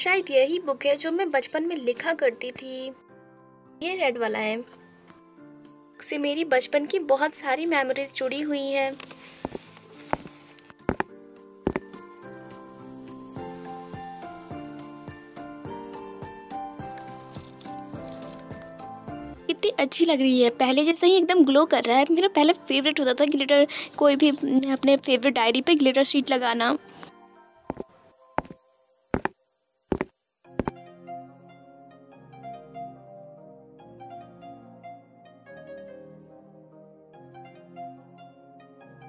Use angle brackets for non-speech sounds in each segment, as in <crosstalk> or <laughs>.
शायद यही बुक है जो मैं बचपन में लिखा करती थी ये रेड वाला है से मेरी बचपन की बहुत सारी मेमोरीज जुड़ी हुई हैं कितनी अच्छी लग रही है पहले जैसे ही एकदम ग्लो कर रहा है मेरा पहले फेवरेट होता था ग्लिटर कोई भी अपने फेवरेट डायरी पे ग्लिटर शीट लगाना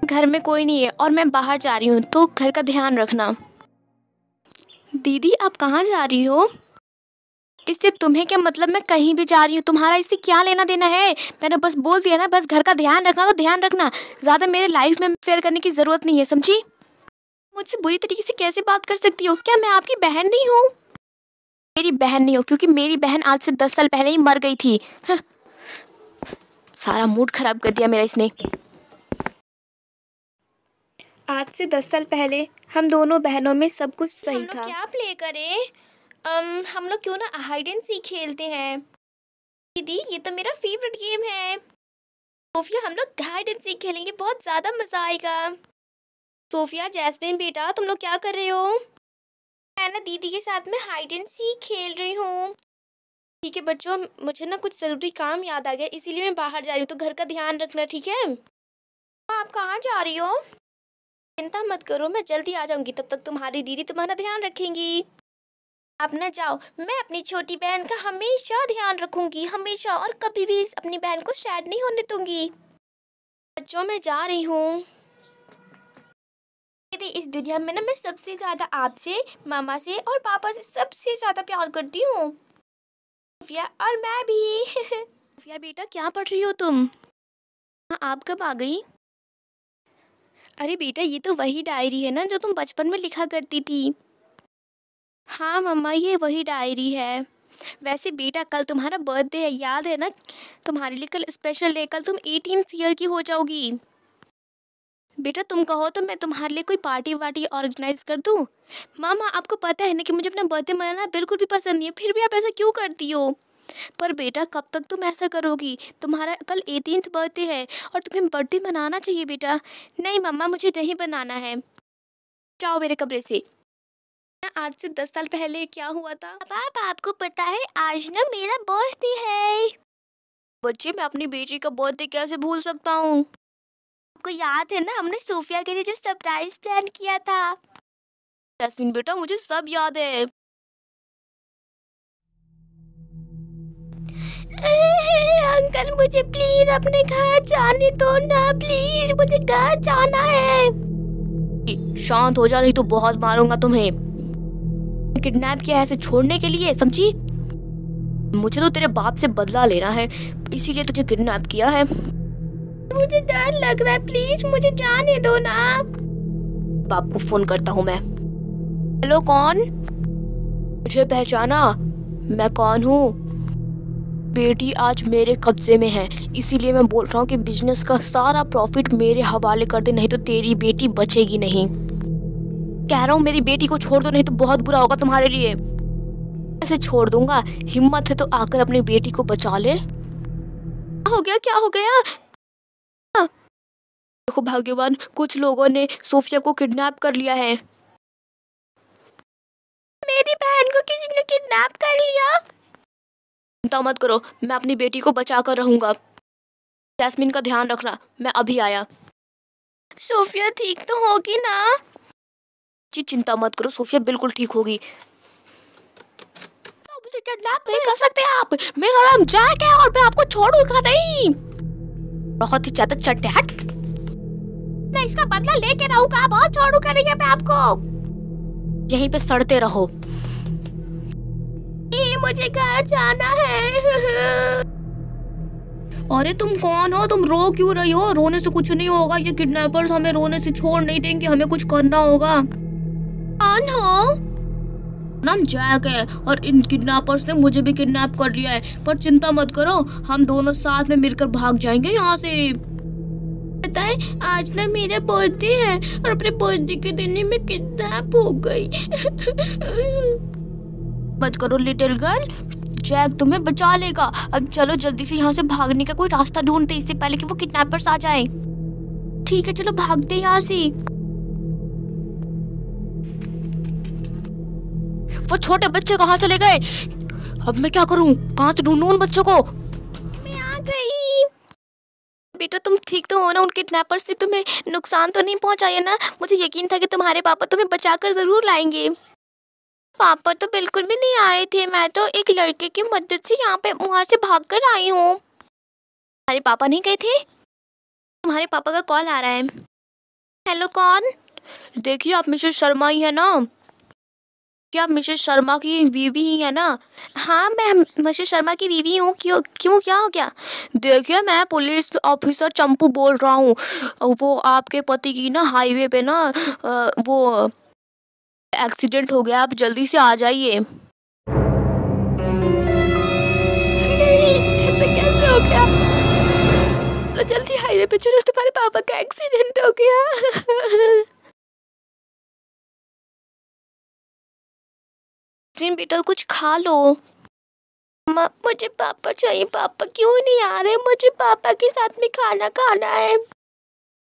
घर में कोई नहीं है और मैं बाहर जा रही हूँ तो घर का ध्यान रखना दीदी आप कहाँ जा रही हो इससे तुम्हें क्या मतलब मैं कहीं भी जा रही हूँ तुम्हारा इससे क्या लेना देना है मैंने बस बोल दिया ना बस घर का ध्यान रखना तो ध्यान रखना ज़्यादा मेरे लाइफ में फेयर करने की ज़रूरत नहीं है समझी मुझसे बुरी तरीके से कैसे बात कर सकती हो क्या मैं आपकी बहन नहीं हूँ मेरी बहन नहीं हो क्योंकि मेरी बहन आज से दस साल पहले ही मर गई थी सारा मूड ख़राब कर दिया मेरा इसने आज से दस साल पहले हम दोनों बहनों में सब कुछ तो सही था क्या प्ले करें अम, हम लोग क्यों ना हाइड एंड सीख खेलते हैं दीदी ये तो मेरा फेवरेट गेम है सोफिया हम लोग हाइड एंड सीख खेलेंगे बहुत ज़्यादा मज़ा आएगा सोफिया जैस्मिन बेटा तुम लोग क्या कर रहे हो मैं ना दीदी के साथ में हाइड एंड सीख खेल रही हूँ ठीक है बच्चों मुझे ना कुछ ज़रूरी काम याद आ गया इसीलिए मैं बाहर जा रही हूँ तो घर का ध्यान रखना ठीक है आप कहाँ जा रही हो चिंता मत करो मैं जल्दी आ जाऊंगी तब तक तुम्हारी दीदी तुम्हारा ध्यान रखेंगी आप ना जाओ मैं अपनी छोटी बहन का हमेशा ध्यान रखूंगी हमेशा और कभी भी अपनी बहन को सैड नहीं होने दूंगी बच्चों मैं जा रही हूँ दीदी इस दुनिया में ना मैं सबसे ज़्यादा आपसे मामा से और पापा से सबसे ज़्यादा प्यार करती हूँ और मैं भी <laughs> बेटा क्या पढ़ रही हो तुम हाँ, आप कब आ गई अरे बेटा ये तो वही डायरी है ना जो तुम बचपन में लिखा करती थी हाँ मम्मा ये वही डायरी है वैसे बेटा कल तुम्हारा बर्थडे है याद है ना तुम्हारे लिए कल स्पेशल है कल तुम एटीन ईयर की हो जाओगी बेटा तुम कहो तो मैं तुम्हारे लिए कोई पार्टी वार्टी ऑर्गेनाइज कर दूँ मामा आपको पता है ना कि मुझे अपना बर्थडे मनाना बिल्कुल भी पसंद नहीं है फिर भी आप ऐसा क्यों करती हो पर बेटा कब तक तुम ऐसा करोगी तुम्हारा कल एटीनथ बर्थडे है और तुम्हें बर्थडे मनाना चाहिए बेटा नहीं मम्मा मुझे नहीं बनाना है जाओ मेरे कमरे से आज से दस साल पहले क्या हुआ था बाप आपको पता है आज ना मेरा बर्थडे है बच्चे मैं अपनी बेटी का बर्थडे कैसे भूल सकता हूँ आपको याद है ना हमने सूफिया के लिए जो सरप्राइज प्लान किया था जसमीन बेटा मुझे सब याद है अंकल मुझे प्लीज अपने घर जाने दो ना प्लीज मुझे घर जाना है शांत हो जा रही तो बहुत मारूंगा तुम्हें किडनैप किया है ऐसे छोड़ने के लिए समझी मुझे तो तेरे बाप से बदला लेना है इसीलिए तुझे किडनैप किया है मुझे डर लग रहा है प्लीज मुझे जाने दो ना बाप को फोन करता हूँ मैं हेलो कौन मुझे पहचाना मैं कौन हूँ बेटी आज मेरे कब्जे में है इसीलिए मैं बोल रहा हूँ कि बिजनेस का सारा प्रॉफिट मेरे हवाले कर दे नहीं तो तेरी बेटी बचेगी नहीं कह रहा हूँ मेरी बेटी को छोड़ दो नहीं तो बहुत बुरा होगा तुम्हारे लिए ऐसे छोड़ दूंगा हिम्मत है तो आकर अपनी बेटी को बचा ले क्या हो गया क्या हो गया देखो भाग्यवान कुछ लोगों ने सोफिया को किडनैप कर लिया है मेरी बहन को किसी ने किडनैप कर लिया चिंता मत करो मैं अपनी बेटी को बचा कर रहूंगा जैस्मिन का ध्यान रखना मैं अभी आया सोफिया ठीक तो होगी ना जी चिंता मत करो सोफिया बिल्कुल ठीक होगी मुझे किडनैप नहीं कर सकते आप मेरा नाम जैक है और मैं आपको छोड़ूंगा नहीं बहुत ही ज्यादा मैं इसका बदला लेके रहूंगा बहुत छोड़ूंगा नहीं मैं आपको यहीं पे सड़ते रहो ए, मुझे घर जाना <laughs> अरे तुम कौन हो तुम रो क्यों रही हो रोने से कुछ नहीं होगा ये किडनैपर्स हमें रोने से छोड़ नहीं देंगे हमें कुछ करना होगा कौन हो नाम जैक है और इन किडनैपर्स ने मुझे भी किडनैप कर लिया है पर चिंता मत करो हम दोनों साथ में मिलकर भाग जाएंगे यहाँ से पता है आज ना मेरा बर्थडे है और अपने बर्थडे के दिन ही मैं किडनैप हो गई <laughs> मत करो लिटिल गर्ल जैक तुम्हें बचा लेगा अब चलो जल्दी से यहाँ से भागने का कोई रास्ता ढूंढते इससे पहले कि वो किडनैपर्स आ जाएं। ठीक है चलो भागते यहाँ से वो छोटे बच्चे कहाँ चले गए अब मैं क्या करूँ कहाँ से ढूंढूँ उन बच्चों को बेटा तुम ठीक तो हो ना उन किडनैपर्स ने तुम्हें नुकसान तो नहीं पहुंचाया ना मुझे यकीन था कि तुम्हारे पापा तुम्हें बचाकर ज़रूर लाएंगे पापा तो बिल्कुल भी नहीं आए थे मैं तो एक लड़के की मदद से यहाँ पे वहाँ से भाग कर आई हूँ तुम्हारे पापा नहीं गए थे तुम्हारे पापा का कॉल आ रहा है हेलो कौन देखिए आप मिसेस शर्मा ही है ना क्या आप मिसेस शर्मा की बीवी ही है ना हाँ मैं मिसेस शर्मा की बीवी हूँ क्यों क्यों क्या हो गया देखिए मैं पुलिस ऑफिसर चंपू बोल रहा हूँ वो आपके पति की ना हाईवे पे ना वो एक्सीडेंट हो गया आप जल्दी से आ जाइए तो जल्दी हाईवे पे चलो तुम्हारे पापा का एक्सीडेंट हो गया ग्रीन बेटा कुछ खा लो मुझे पापा चाहिए पापा क्यों नहीं आ रहे मुझे पापा के साथ में खाना खाना है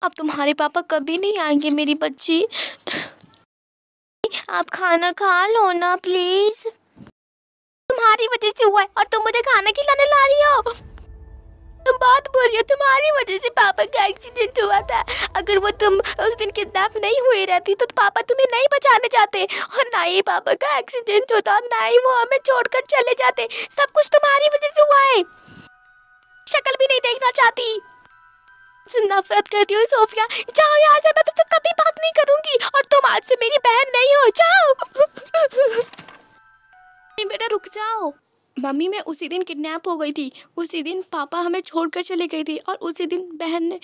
अब तुम्हारे पापा कभी नहीं आएंगे मेरी बच्ची आप खाना खा लो ना प्लीज तुम्हारी वजह से हुआ है और तुम मुझे खाना खिलाने ला रही हो तुम बहुत बुरी हो तुम्हारी वजह से पापा का एक्सीडेंट हुआ था अगर वो तुम उस दिन किडनैप नहीं हुई रहती तो पापा तुम्हें नहीं बचाने जाते और ना ही पापा का एक्सीडेंट होता और ना ही वो हमें छोड़कर चले जाते सब कुछ तुम्हारी वजह से हुआ है शक्ल भी नहीं देखना चाहती मुझसे नफरत करती हो सोफिया जाओ यहाँ से मैं तुमसे तो कभी बात नहीं करूंगी और तुम आज से मेरी बहन नहीं हो जाओ बेटा रुक जाओ मम्मी मैं उसी दिन किडनैप हो गई थी उसी दिन पापा हमें छोड़कर चले गए थे और उसी दिन बहन ने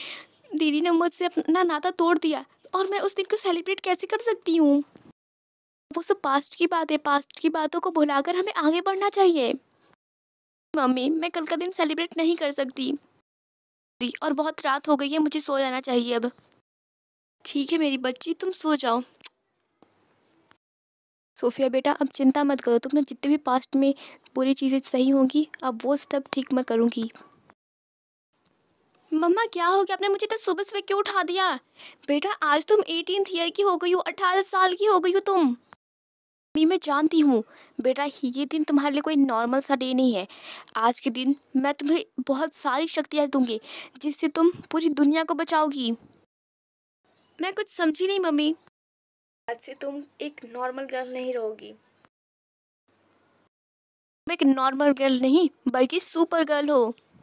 दीदी ने मुझसे अपना नाता तोड़ दिया और मैं उस दिन को सेलिब्रेट कैसे कर सकती हूँ वो सब पास्ट की बात है पास्ट की बातों को भुलाकर हमें आगे बढ़ना चाहिए मम्मी मैं कल का दिन सेलिब्रेट नहीं कर सकती भी और बहुत रात हो गई है मुझे सो जाना चाहिए अब ठीक है मेरी बच्ची तुम सो जाओ सोफिया बेटा अब चिंता मत करो तुमने जितने भी पास्ट में पूरी चीज़ें सही होंगी अब वो सब ठीक मैं करूँगी मम्मा क्या हो गया आपने मुझे तो सुबह सुबह क्यों उठा दिया बेटा आज तुम एटीन ईयर की हो गई हो अठारह साल की हो गई हो तुम मम्मी मैं जानती हूँ बेटा ये दिन तुम्हारे लिए कोई नॉर्मल सा डे नहीं है आज के दिन मैं तुम्हें बहुत सारी शक्तियाँ दूंगी जिससे तुम पूरी दुनिया को बचाओगी मैं कुछ समझी नहीं मम्मी आज से तुम एक नॉर्मल गर्ल नहीं रहोगी एक नॉर्मल गर्ल नहीं बल्कि सुपर गर्ल हो